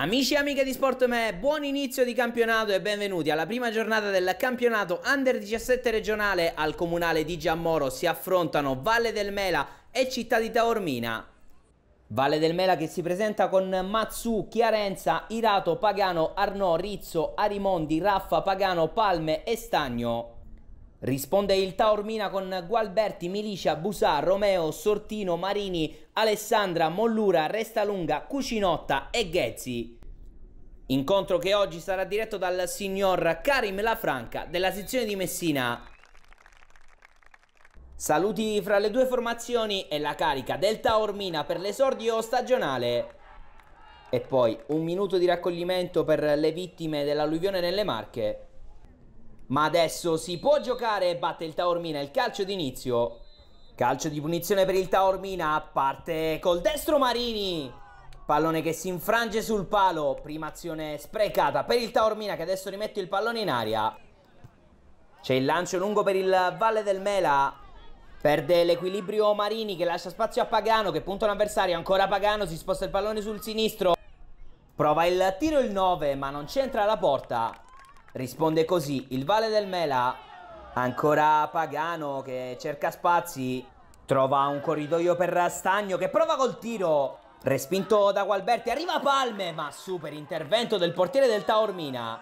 Amici e amiche di Sportme, buon inizio di campionato e benvenuti alla prima giornata del campionato Under 17 regionale al comunale di Giammoro si affrontano Valle del Mela e Città di Taormina. Valle del Mela che si presenta con Mazzu, Chiarenza, Irato, Pagano, Arnò, Rizzo, Arimondi, Raffa, Pagano, Palme e Stagno. Risponde il Taormina con Gualberti, Milicia, Busà, Romeo, Sortino, Marini, Alessandra, Mollura, Restalunga, Cucinotta e Ghezzi. Incontro che oggi sarà diretto dal signor Karim Lafranca della sezione di Messina. Saluti fra le due formazioni e la carica del Taormina per l'esordio stagionale. E poi un minuto di raccoglimento per le vittime dell'alluvione nelle Marche. Ma adesso si può giocare e batte il Taormina il calcio d'inizio. Calcio di punizione per il Taormina, parte col destro Marini. Pallone che si infrange sul palo, prima azione sprecata per il Taormina che adesso rimette il pallone in aria. C'è il lancio lungo per il Valle del Mela. Perde l'equilibrio Marini che lascia spazio a Pagano che punta l'avversario. ancora Pagano, si sposta il pallone sul sinistro. Prova il tiro il 9 ma non c'entra la porta risponde così il Vale del Mela. Ancora Pagano che cerca spazi. Trova un corridoio per Rastagno che prova col tiro. Respinto da Gualberti, arriva Palme, ma super intervento del portiere del Taormina.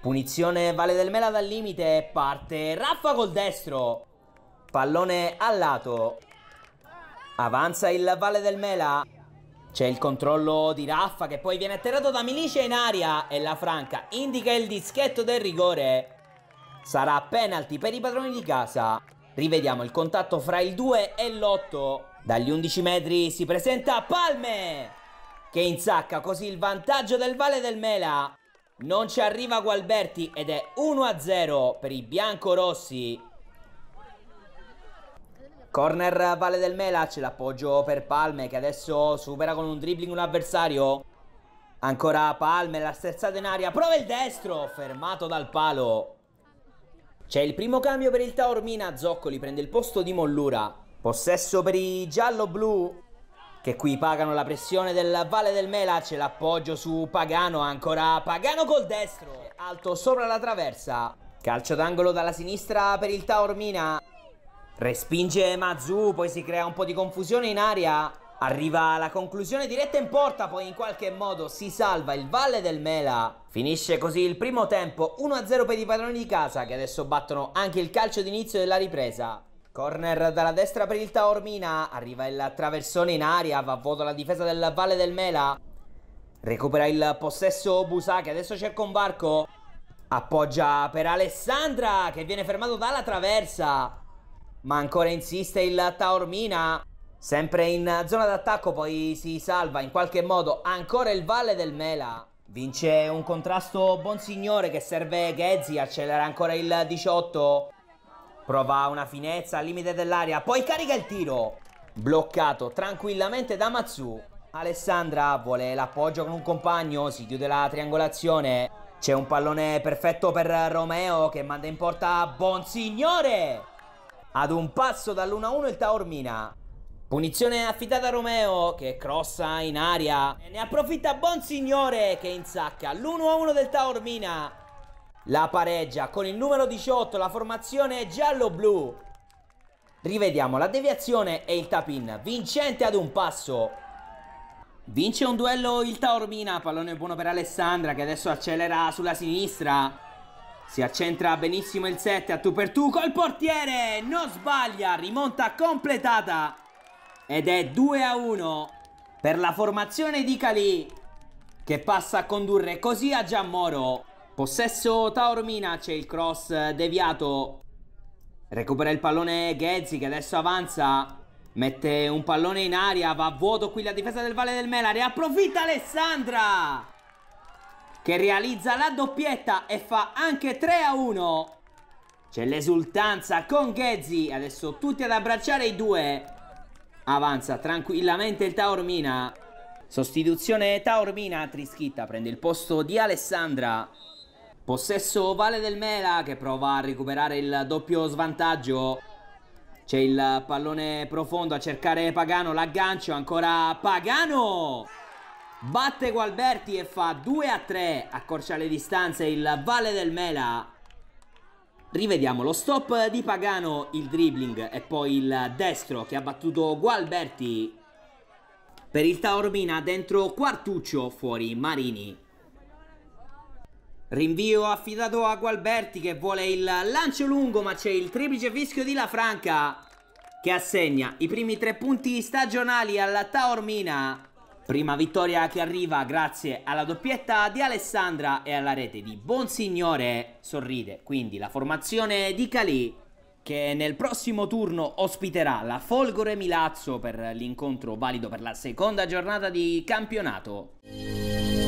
Punizione Vale del Mela dal limite, parte Raffa col destro. Pallone al lato. Avanza il Vale del Mela. C'è il controllo di Raffa che poi viene atterrato da Milicia in aria e la Franca indica il dischetto del rigore. Sarà penalty per i padroni di casa. Rivediamo il contatto fra il 2 e l'8. Dagli 11 metri si presenta Palme che insacca così il vantaggio del Vale del Mela. Non ci arriva Gualberti ed è 1-0 per i biancorossi. Corner Valle del Mela, c'è l'appoggio per Palme che adesso supera con un dribbling un avversario. Ancora Palme, la sterzata in aria, prova il destro, fermato dal palo. C'è il primo cambio per il Taormina, Zoccoli prende il posto di Mollura. Possesso per i giallo-blu, che qui pagano la pressione del Valle del Mela, c'è l'appoggio su Pagano, ancora Pagano col destro, alto sopra la traversa. Calcio d'angolo dalla sinistra per il Taormina. Respinge Mazzu, poi si crea un po' di confusione in aria. Arriva la conclusione diretta in porta, poi in qualche modo si salva il Valle del Mela. Finisce così il primo tempo 1-0 per i padroni di casa che adesso battono anche il calcio d'inizio della ripresa. Corner dalla destra per il Taormina, arriva il traversone in aria, va a vuoto la difesa del Valle del Mela. Recupera il possesso Busa che adesso cerca un varco. Appoggia per Alessandra che viene fermato dalla traversa. Ma ancora insiste il Taormina. Sempre in zona d'attacco poi si salva in qualche modo ancora il Valle del Mela. Vince un contrasto Bonsignore che serve Ghezzi, accelera ancora il 18. Prova una finezza al limite dell'aria, poi carica il tiro. Bloccato tranquillamente da Matsu. Alessandra vuole l'appoggio con un compagno, si chiude la triangolazione. C'è un pallone perfetto per Romeo che manda in porta Bonsignore. Ad un passo dall'1-1 il Taormina. Punizione affidata a Romeo che crossa in aria. E ne approfitta Bonsignore che insacca l'1-1 del Taormina. La pareggia con il numero 18, la formazione giallo-blu. Rivediamo la deviazione e il tapin. Vincente ad un passo. Vince un duello il Taormina, pallone buono per Alessandra che adesso accelera sulla sinistra. Si accentra benissimo il 7 a tu per tu col portiere, non sbaglia, rimonta completata ed è 2 a 1 per la formazione di Cali che passa a condurre così a Giammoro. Possesso Taormina, c'è il cross deviato. Recupera il pallone Ghezzi che adesso avanza. Mette un pallone in aria, va a vuoto qui la difesa del Valle del Mela, Approfitta Alessandra! che realizza la doppietta e fa anche 3 a 1. C'è l'esultanza con Ghezzi, adesso tutti ad abbracciare i due. Avanza tranquillamente il Taormina. Sostituzione Taormina, Trischitta prende il posto di Alessandra. Possesso Vale del Mela che prova a recuperare il doppio svantaggio. C'è il pallone profondo a cercare Pagano, l'aggancio ancora Pagano! Batte Gualberti e fa 2 a 3, accorcia le distanze il Valle del Mela. Rivediamo lo stop di Pagano, il dribbling e poi il destro che ha battuto Gualberti. Per il Taormina dentro Quartuccio, fuori Marini. Rinvio affidato a Gualberti che vuole il lancio lungo ma c'è il triplice fischio di La Franca che assegna i primi tre punti stagionali alla Taormina. Prima vittoria che arriva grazie alla doppietta di Alessandra e alla rete di Bonsignore Sorride, quindi la formazione di Calì che nel prossimo turno ospiterà la Folgore Milazzo per l'incontro valido per la seconda giornata di campionato.